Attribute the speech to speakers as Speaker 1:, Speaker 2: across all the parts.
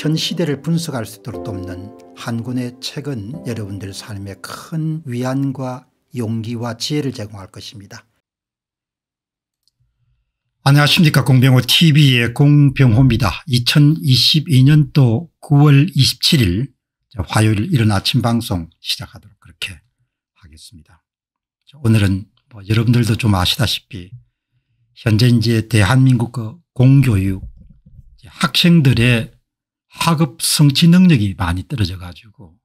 Speaker 1: 현 시대를 분석할 수 있도록 돕는 한 권의 책은 여러분들 삶에 큰 위안과 용기와 지혜를 제공할 것입니다. 안녕하십니까 공병호 tv의 공병호입니다. 2022년도 9월 27일 화요일 이른 아침 방송 시작하도록 그렇게 하겠습니다. 오늘은 뭐 여러분들도 좀 아시다시피 현재 이제 대한민국 공교육 학생들의 학업 성취 능력이 많이 떨어져 가지고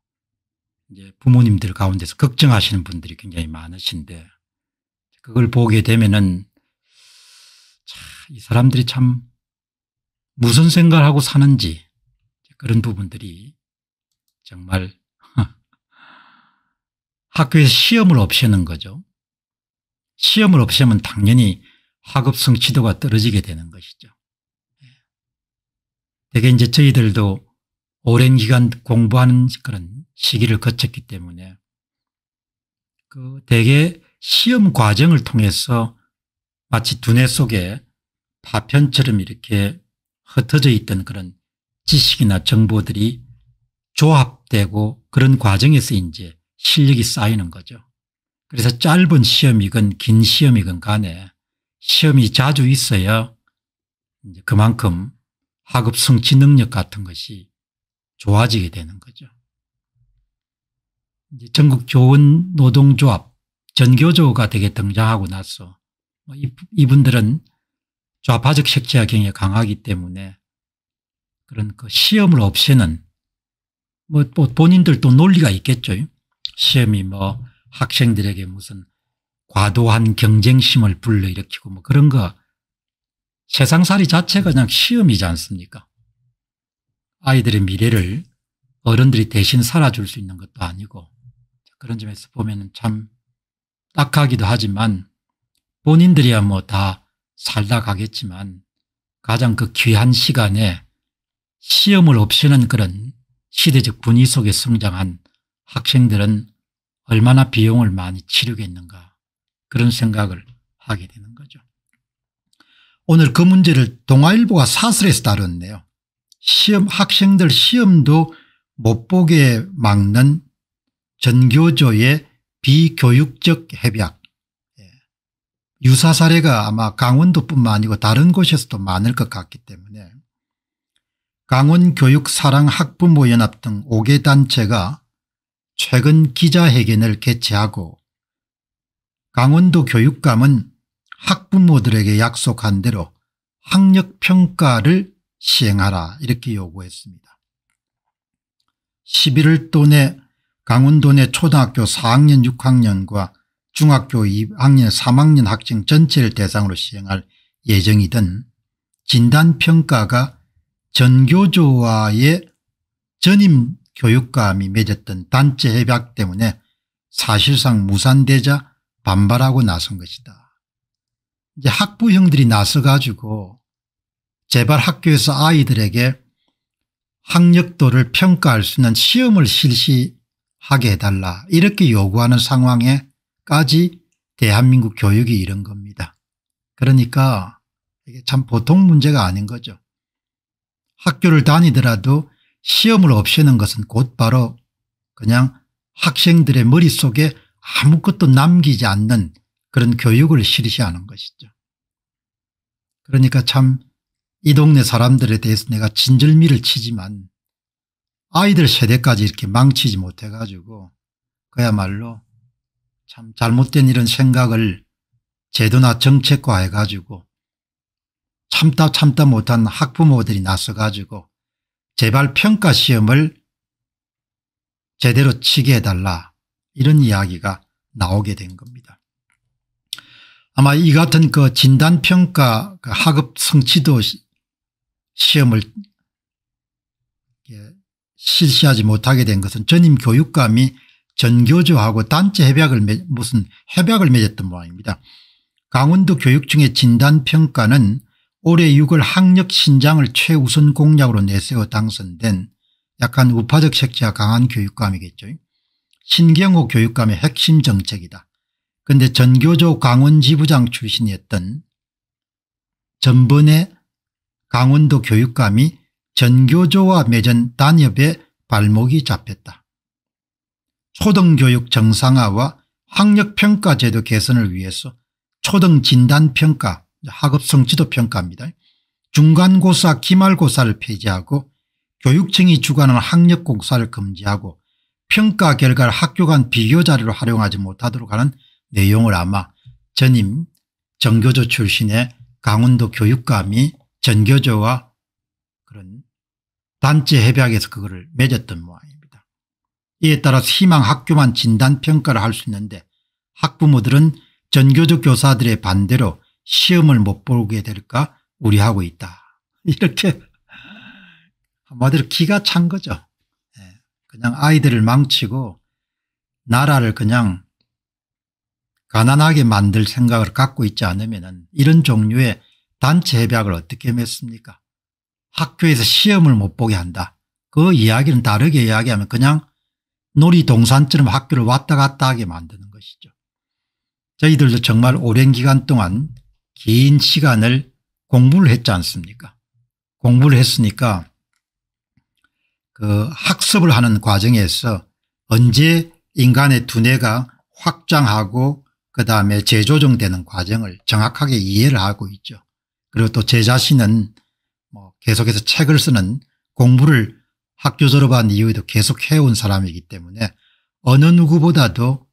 Speaker 1: 이제 부모님들 가운데서 걱정하시는 분들이 굉장히 많으신데 그걸 보게 되면은 이 사람들이 참 무슨 생각을 하고 사는지 그런 부분들이 정말 학교에서 시험을 없애는 거죠. 시험을 없애면 당연히 학업 성취도가 떨어지게 되는 것이죠. 대개 이제 저희들도 오랜 기간 공부하는 그런 시기를 거쳤기 때문에 그 대개 시험 과정을 통해서 마치 두뇌 속에 파편처럼 이렇게 흩어져 있던 그런 지식이나 정보들이 조합되고 그런 과정에서 이제 실력이 쌓이는 거죠. 그래서 짧은 시험이건 긴 시험이건 간에 시험이 자주 있어야 그만큼 학업 성취 능력 같은 것이 좋아지게 되는 거죠. 전국 교원 노동조합 전교조가 되게 등장하고 나서 뭐 이분들은 좌파적 색채가 굉장히 강하기 때문에 그런 그 시험을 없애는 뭐, 뭐 본인들도 논리가 있겠죠. 시험이 뭐 학생들에게 무슨 과도한 경쟁심을 불러일으키고 뭐 그런 거 세상살이 자체가 그냥 시험이지 않습니까? 아이들의 미래를 어른들이 대신 살아줄 수 있는 것도 아니고 그런 점에서 보면 참 딱하기도 하지만 본인들이야 뭐 다 살다 가겠지만 가장 그 귀한 시간에 시험을 없이는 그런 시대적 분위 속에 성장한 학생들은 얼마나 비용을 많이 치르겠는가 그런 생각을 하게 되는 오늘 그 문제를 동아일보가 사설에서 다뤘네요. 시험 학생들 시험도 못 보게 막는 전교조의 비교육적 협약 예. 유사 사례가 아마 강원도뿐만 아니고 다른 곳에서도 많을 것 같기 때문에 강원교육사랑학부모연합 등 5개 단체가 최근 기자회견을 개최하고 강원도 교육감은 학부모들에게 약속한 대로 학력평가를 시행하라 이렇게 요구했습니다. 11월도 내 강원도 내 초등학교 4학년 6학년과 중학교 2학년 3학년 학생 전체를 대상으로 시행할 예정이던 진단평가가 전교조와의 전임 교육감이 맺었던 단체 협약 때문에 사실상 무산되자 반발하고 나선 것이다. 이제 학부형들이 나서가지고 제발 학교에서 아이들에게 학력도를 평가할 수 있는 시험을 실시하게 해달라 이렇게 요구하는 상황에까지 대한민국 교육이 이런 겁니다. 그러니까 이게 참 보통 문제가 아닌 거죠. 학교를 다니더라도 시험을 없애는 것은 곧바로 그냥 학생들의 머릿속에 아무것도 남기지 않는 그런 교육을 실시하는 것이죠. 그러니까 참 이 동네 사람들에 대해서 내가 진절미를 치지만 아이들 세대까지 이렇게 망치지 못해가지고 그야말로 참 잘못된 이런 생각을 제도나 정책화해가지고 참다 참다 못한 학부모들이 나서가지고 제발 평가 시험을 제대로 치게 해달라 이런 이야기가 나오게 된 겁니다. 아마 이 같은 그 진단평가 그 학업 성취도 시험을 실시하지 못하게 된 것은 전임 교육감이 전교조하고 단체 협약을 맺, 무슨 협약을 맺었던 모양입니다. 강원도 교육청의 진단평가는 올해 6월 학력 신장을 최우선 공약으로 내세워 당선된 약간 우파적 색채가 강한 교육감이겠죠. 신경호 교육감의 핵심 정책이다. 근데 전교조 강원지부장 출신이었던 전번에 강원도 교육감이 전교조와 맺은 단협에 발목이 잡혔다. 초등교육 정상화와 학력평가제도 개선을 위해서 초등진단평가 학업성취도평가입니다. 중간고사 기말고사를 폐지하고 교육청이 주관하는 학력공사를 금지하고 평가 결과를 학교 간 비교 자료로 활용하지 못하도록 하는 내용을 아마 전임 전교조 출신의 강원도 교육감이 전교조와 그런 단체 협약에서 그거를 맺었던 모양입니다. 이에 따라서 희망 학교만 진단평가를 할 수 있는데 학부모들은 전교조 교사들의 반대로 시험을 못 보게 될까 우려하고 있다. 이렇게 한마디로 기가 찬 거죠. 예, 그냥 아이들을 망치고 나라를 그냥 가난하게 만들 생각을 갖고 있지 않으면 이런 종류의 단체 협약을 어떻게 맺습니까 학교에서 시험을 못 보게 한다. 그 이야기는 다르게 이야기하면 그냥 놀이동산처럼 학교를 왔다 갔다 하게 만드는 것이죠. 저희들도 정말 오랜 기간 동안 긴 시간을 공부를 했지 않습니까 공부를 했으니까 그 학습을 하는 과정에서 언제 인간의 두뇌가 확장하고 그 다음에 재조정되는 과정을 정확하게 이해를 하고 있죠. 그리고 또 제 자신은 뭐 계속해서 책을 쓰는 공부를 학교 졸업한 이후에도 계속 해온 사람이기 때문에 어느 누구보다도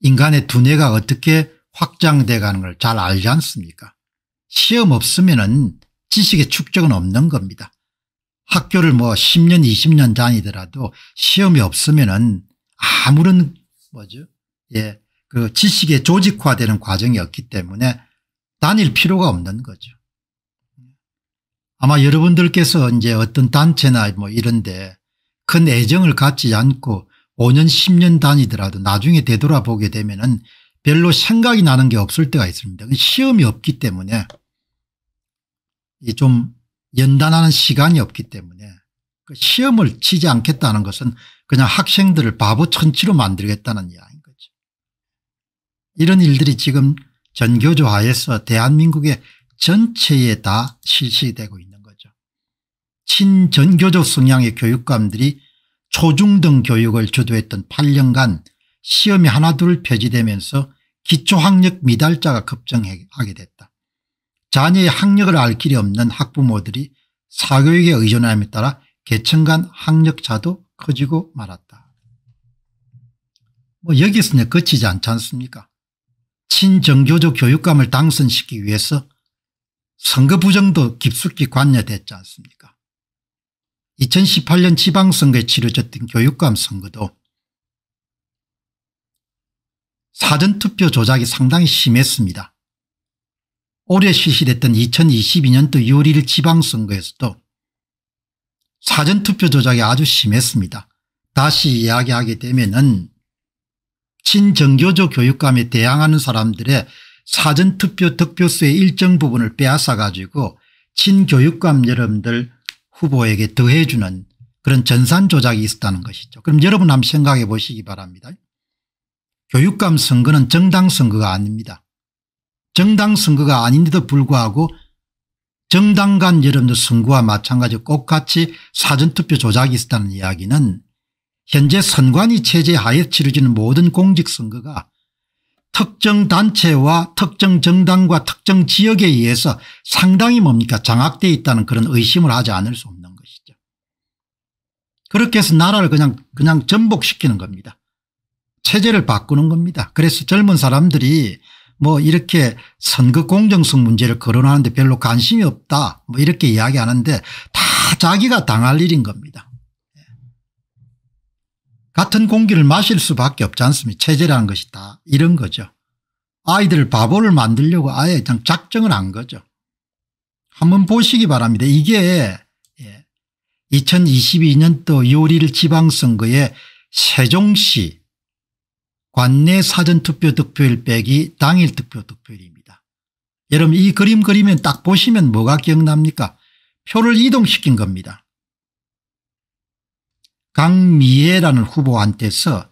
Speaker 1: 인간의 두뇌가 어떻게 확장돼 가는 걸 잘 알지 않습니까 시험 없으면 은 지식의 축적은 없는 겁니다. 학교를 뭐 10년 20년 다니더라도 시험이 없으면 은 아무런 뭐죠 예그 지식의 조직화되는 과정이었기 때문에 다닐 필요가 없는 거죠. 아마 여러분들께서 이제 어떤 단체나 뭐 이런데 큰 애정을 갖지 않고 5년 10년 다니더라도 나중에 되돌아보게 되면은 별로 생각이 나는 게 없을 때가 있습니다. 시험이 없기 때문에 좀 연단하는 시간이 없기 때문에 그 시험을 치지 않겠다는 것은 그냥 학생들을 바보 천치로 만들겠다는 이야기 이런 일들이 지금 전교조하에서 대한민국의 전체에 다 실시되고 있는 거죠. 친전교조 성향의 교육감들이 초중등 교육을 주도했던 8년간 시험이 하나둘 폐지되면서 기초학력 미달자가 급증하게 됐다. 자녀의 학력을 알 길이 없는 학부모들이 사교육에 의존함에 따라 계층 간 학력차도 커지고 말았다. 뭐여기서 그치지 않지 않습니까 친정교조 교육감을 당선시키기 위해서 선거 부정도 깊숙이 관여됐지 않습니까 2018년 지방선거에 치러졌던 교육감 선거도 사전투표 조작이 상당히 심했습니다. 올해 실시됐던 2022년도 6월 1일 지방선거에서도 사전투표 조작이 아주 심했습니다. 다시 이야기하게 되면 은 친정교조 교육감에 대항하는 사람들의 사전투표 득표수의 일정 부분을 빼앗아 가지고 친교육감 여러분들 후보에게 더해주는 그런 전산 조작이 있었다는 것이죠. 그럼 여러분 한번 생각해 보시기 바랍니다. 교육감 선거는 정당 선거가 아닙니다. 정당 선거가 아닌데도 불구하고 정당 간 여러분들 선거와 마찬가지로 똑같이 사전투표 조작이 있었다는 이야기는 현재 선관위 체제 하에 치러지는 모든 공직선거가 특정 단체와 특정 정당과 특정 지역에 의해서 상당히 뭡니까 장악되어 있다는 그런 의심을 하지 않을 수 없는 것이죠. 그렇게 해서 나라를 그냥 그냥 전복시키는 겁니다. 체제를 바꾸는 겁니다. 그래서 젊은 사람들이 뭐 이렇게 선거 공정성 문제를 거론하는데 별로 관심이 없다 뭐 이렇게 이야기하는데 다 자기가 당할 일인 겁니다. 같은 공기를 마실 수밖에 없지 않습니까 체제라는 것이 다 이런 거죠. 아이들 바보를 만들려고 아예 그냥 작정을 한 거죠. 한번 보시기 바랍니다. 이게 2022년도 예, 요리를 지방선거에 세종시 관내 사전투표 득표율 빼기 당일 투표 득표율입니다. 여러분 이 그림 그리면 딱 보시면 뭐가 기억납니까 표를 이동시킨 겁니다. 강미애라는 후보한테서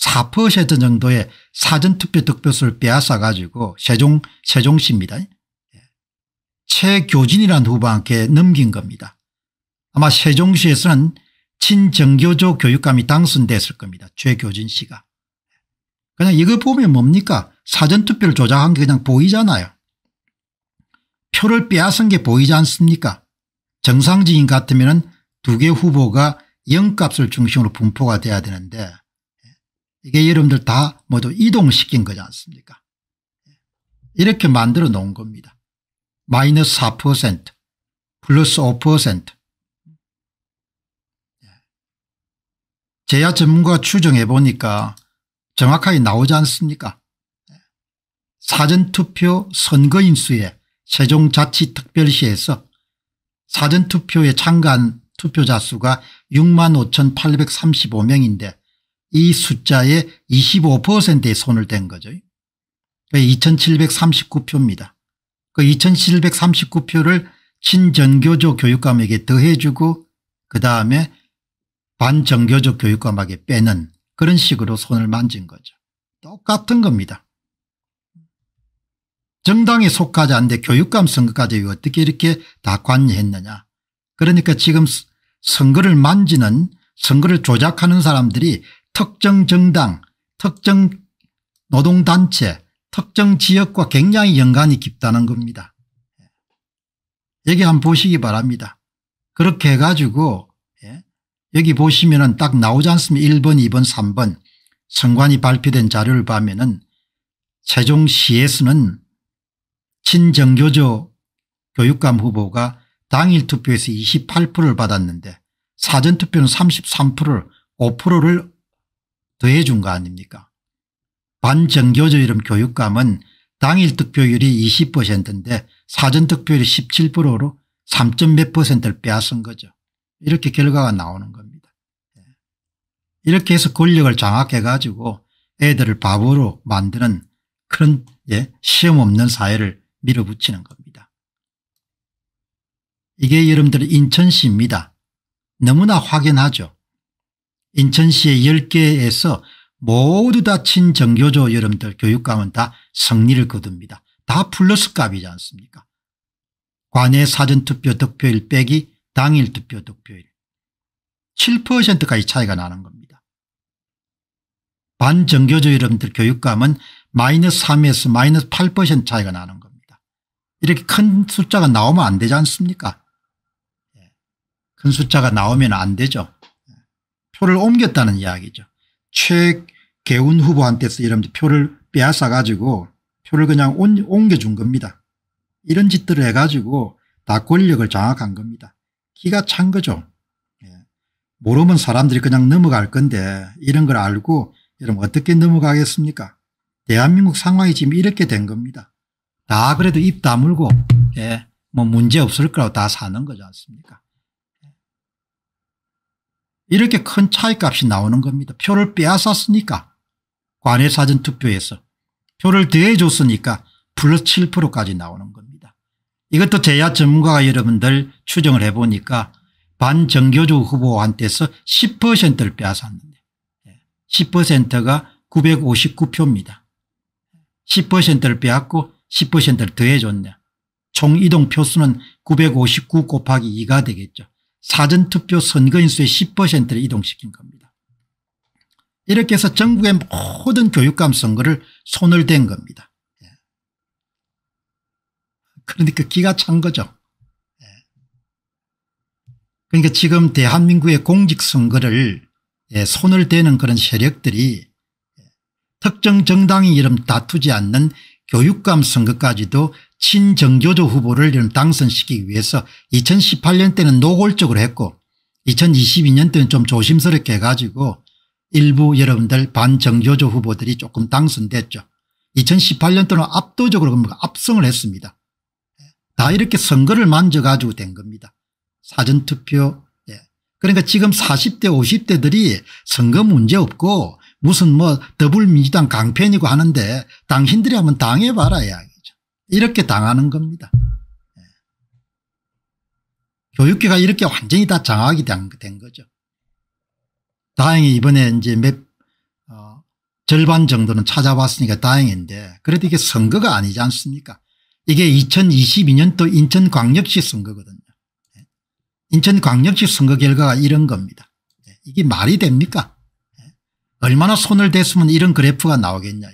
Speaker 1: 4% 정도의 사전투표 득표수를 빼앗아 가지고 세종, 세종시입니다. 예. 최교진이라는 후보한테 넘긴 겁니다. 아마 세종시에서는 친정교조 교육감이 당선됐을 겁니다. 최교진 씨가. 그냥 이거 보면 뭡니까 사전투표를 조작한 게 그냥 보이잖아요. 표를 빼앗은 게 보이지 않습니까 정상적인 같으면 두 개 후보가 0값을 중심으로 분포가 돼야 되는데 이게 여러분들 다 모두 이동시킨 거지 않습니까 이렇게 만들어 놓은 겁니다. 마이너스 4% 플러스 5% 제야 전문가 추정해 보니까 정확하게 나오지 않습니까 사전투표 선거인수에 세종자치특별시에서 사전투표에 참가한 투표자 수가 6만 5,835명인데 이 숫자의 2 5에 손을 댄 거죠. 2,739표입니다. 그 2,739표를 친정교조 교육감에게 더해주고 그 다음에 반정교조 교육감에게 빼는 그런 식으로 손을 만진 거죠. 똑같은 겁니다. 정당에 속하지 않는데 교육감 선거까지 어떻게 이렇게 다 관여했느냐. 그러니까 지금 선거를 만지는 선거를 조작하는 사람들이 특정 정당 특정 노동단체 특정 지역과 굉장히 연관이 깊다는 겁니다. 예. 여기 한번 보시기 바랍니다. 그렇게 해가지고 예. 여기 보시면 은딱 나오지 않습니까 1번 2번 3번 선관위 발표된 자료를 보면 은 세종시에서는 친정교조 교육감 후보가 당일 투표에서 28%를 받았는데 사전투표는 33%를 5%를 더해 준거 아닙니까 반정교조 이름 교육감은 당일 득표율이 20%인데 사전 득표율이 17%로 3몇 퍼센트를 빼앗은 거죠. 이렇게 결과가 나오는 겁니다. 예. 이렇게 해서 권력을 장악해 가지고 애들을 바보로 만드는 그런 예, 시험 없는 사회를 밀어붙이는 겁니다. 이게 여러분들 인천시입니다. 너무나 확연하죠. 인천시의 10개에서 모두 다 친정교조 여러분들 교육감은 다 승리를 거둡니다. 다 플러스 값이지 않습니까 관내 사전투표 득표일 빼기 당일 투표 득표일 7%까지 차이가 나는 겁니다. 반정교조 여러분들 교육감은 마이너스 3에서 마이너스 8% 차이가 나는 겁니다. 이렇게 큰 숫자가 나오면 안 되지 않습니까 큰 숫자가 나오면 안 되죠. 표를 옮겼다는 이야기죠. 최개운 후보한테서 이런 표를 빼앗아 가지고 표를 그냥 옮겨준 겁니다. 이런 짓들을 해가지고 다 권력을 장악한 겁니다. 기가 찬 거죠. 예. 모르면 사람들이 그냥 넘어갈 건데 이런 걸 알고 여러분 어떻게 넘어가겠습니까 대한민국 상황이 지금 이렇게 된 겁니다. 다 그래도 입 다물고 예, 뭐 문제 없을 거라고 다 사는 거지 않습니까 이렇게 큰 차이값이 나오는 겁니다. 표를 빼앗았으니까 관외사전투표에서 표를 대해줬으니까 플러스 7%까지 나오는 겁니다. 이것도 제야 전문가가 여러분들 추정을 해보니까 반정교주 후보한테서 10%를 빼앗았는데 10%가 959표입니다. 10%를 빼앗고 10%를 더해줬네. 총 이동 표수는 959 곱하기 2가 되겠죠. 사전투표 선거인수의 10%를 이동시킨 겁니다. 이렇게 해서 전국의 모든 교육감 선거를 손을 댄 겁니다. 그러니까 기가 찬 거죠. 예. 그러니까 지금 대한민국의 공직선거를 예, 손을 대는 그런 세력들이 특정 정당이 이름 다투지 않는 교육감 선거까지도 친정교조 후보를 당선시키기 위해서 2018년 때는 노골적으로 했고 2022년 때는 좀 조심스럽게 해가지고 일부 여러분들 반정교조 후보들이 조금 당선됐죠. 2018년 때는 압도적으로 뭐 압승을 했습니다. 다 이렇게 선거를 만져가지고 된 겁니다. 사전투표 예. 그러니까 지금 40대 50대들이 선거 문제 없고 무슨 뭐 더불민주당 강편이고 하는데 당신들이 한번 당해봐라 야. 이렇게 당하는 겁니다. 예. 교육계가 이렇게 완전히 다 장악이 된, 된 거죠. 다행히 이번에 이제 몇 어, 절반 정도는 찾아봤으니까 다행인데 그래도 이게 선거가 아니지 않습니까 이게 2022년도 인천광역시 선거거든요. 예. 인천광역시 선거 결과가 이런 겁니다. 예. 이게 말이 됩니까? 얼마나 손을 댔으면 이런 그래프가 나오겠냐.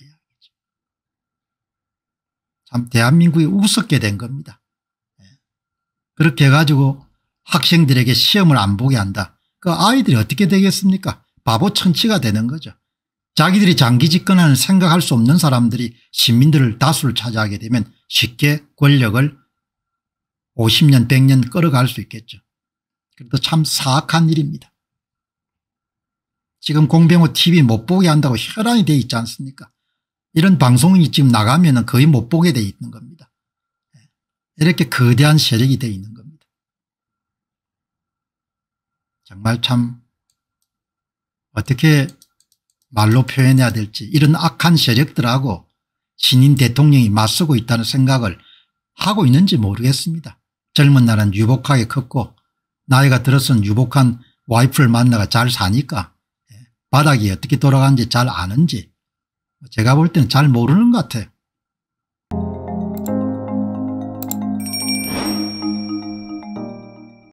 Speaker 1: 참 대한민국이 우습게 된 겁니다. 예. 그렇게 해가지고 학생들에게 시험을 안 보게 한다. 그 아이들이 어떻게 되겠습니까? 바보 천치가 되는 거죠. 자기들이 장기 집권하는 생각할 수 없는 사람들이 시민들을 다수를 차지하게 되면 쉽게 권력을 50년 100년 끌어갈 수 있겠죠. 그래도 참 사악한 일입니다. 지금 공병호 TV 못 보게 한다고 혈안이 돼 있지 않습니까 이런 방송이 지금 나가면 거의 못 보게 돼 있는 겁니다. 예. 이렇게 거대한 세력이 돼 있는 겁니다. 정말 참 어떻게 말로 표현해야 될지 이런 악한 세력들하고 신인 대통령이 맞서고 있다는 생각을 하고 있는지 모르겠습니다. 젊은 날은 유복하게 컸고 나이가 들어선 유복한 와이프를 만나가 잘 사니까 예, 바닥이 어떻게 돌아가는지 잘 아는지 제가 볼 때는 잘 모르는 것 같아요.